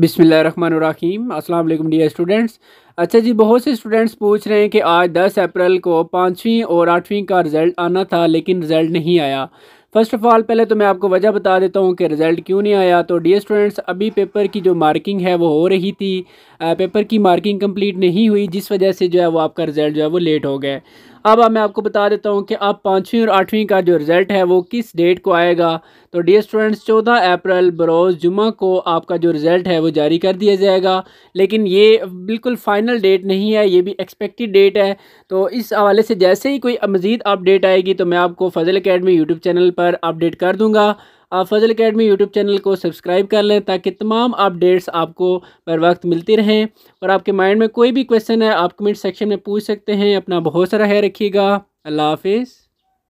बिसमीम अस्सलाम वालेकुम डियर स्टूडेंट्स अच्छा जी बहुत से स्टूडेंट्स पूछ रहे हैं कि आज 10 अप्रैल को पाँचवीं और आठवीं का रिज़ल्ट आना था लेकिन रिज़ल्ट नहीं आया फ़र्स्ट ऑफ़ ऑल पहले तो मैं आपको वजह बता देता हूँ कि रिज़ल्ट क्यों नहीं आया तो डी स्टूडेंट्स अभी पेपर की जो मार्किंग है वो हो रही थी पेपर की मार्किंग कम्प्लीट नहीं हुई जिस वजह से जो है वो आपका रिज़ल्ट जो है वो लेट हो गया अब अब मैं आपको बता देता हूँ कि अब पाँचवीं और आठवीं का जो रिज़ल्ट है वो किस डेट को आएगा तो डी स्टूडेंट्स चौदह अप्रैल बरोज़ जुमा को आपका जो रिज़ल्ट है वो जारी कर दिया जाएगा लेकिन ये बिल्कुल फ़ाइनल डेट नहीं है ये भी एक्सपेक्टेड डेट है तो इस हवाले से जैसे ही कोई मज़ीद अपडेट आएगी तो मैं आपको फजल अकेडमी यूट्यूब चैनल पर अपडेट कर दूँगा आप फजल अकेडमी यूट्यूब चैनल को सब्सक्राइब कर लें ताकि तमाम अपडेट्स आपको बर वक्त मिलती रहें और आपके माइंड में कोई भी क्वेश्चन है आप कमेंट सेक्शन में पूछ सकते हैं अपना बहुत सारा है रखिएगा अल्लाह हाफिज़